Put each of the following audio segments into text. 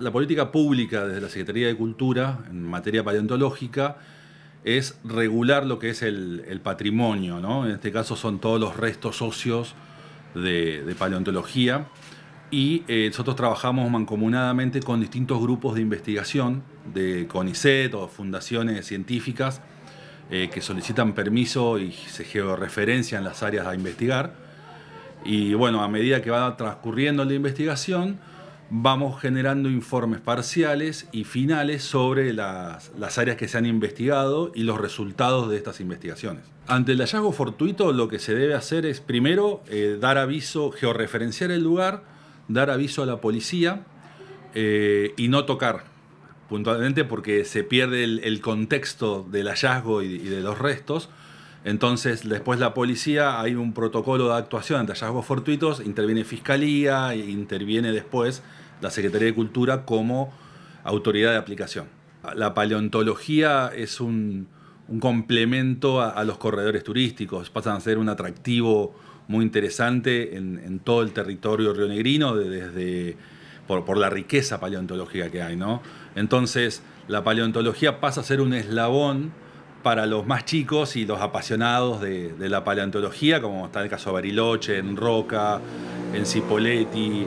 La política pública desde la Secretaría de Cultura en materia paleontológica es regular lo que es el, patrimonio, En este caso son todos los restos socios de, paleontología y eh, nosotros trabajamos mancomunadamente con distintos grupos de investigación de CONICET o fundaciones científicas eh, que solicitan permiso y se georreferencian las áreas a investigar. Y bueno, a medida que va transcurriendo la investigación, vamos generando informes parciales y finales sobre las, áreas que se han investigado y los resultados de estas investigaciones. Ante el hallazgo fortuito lo que se debe hacer es primero eh, dar aviso, georreferenciar el lugar, dar aviso a la policía eh, y no tocar puntualmente porque se pierde el, contexto del hallazgo y, y de los restos. Entonces, después la policía, hay un protocolo de actuación ante hallazgos fortuitos, interviene fiscalía, interviene después la Secretaría de Cultura como autoridad de aplicación. La paleontología es un, complemento a, los corredores turísticos, pasan a ser un atractivo muy interesante en, todo el territorio rionegrino, desde, por, la riqueza paleontológica que hay. ¿no? Entonces, la paleontología pasa a ser un eslabón para los más chicos y los apasionados de, la paleontología, como está el caso de Bariloche, en Roca, en Cipoletti,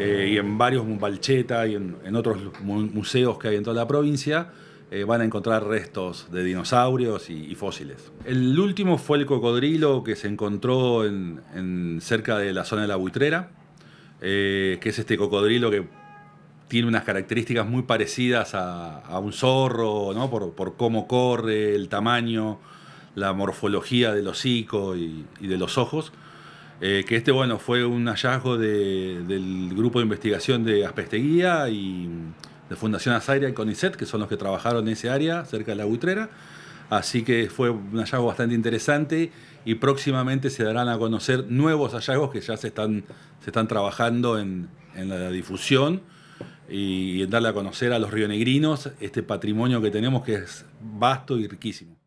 eh, y en varios Balcheta y en, otros museos que hay en toda la provincia eh, van a encontrar restos de dinosaurios y, fósiles. El último fue el cocodrilo que se encontró cerca de la zona de la buitrera, eh, que es este cocodrilo que tiene unas características muy parecidas a, un zorro, ¿no? por, cómo corre, el tamaño, la morfología del hocico y de los ojos. Eh, que este, bueno, fue un hallazgo del grupo de investigación de Aspesteguía y de Fundación Azaira y CONICET, que son los que trabajaron en ese área, cerca de la Utrera. Así que fue un hallazgo bastante interesante y próximamente se darán a conocer nuevos hallazgos que ya se están, se están trabajando en, en la difusión y en darle a conocer a los rionegrinos este patrimonio que tenemos que es vasto y riquísimo.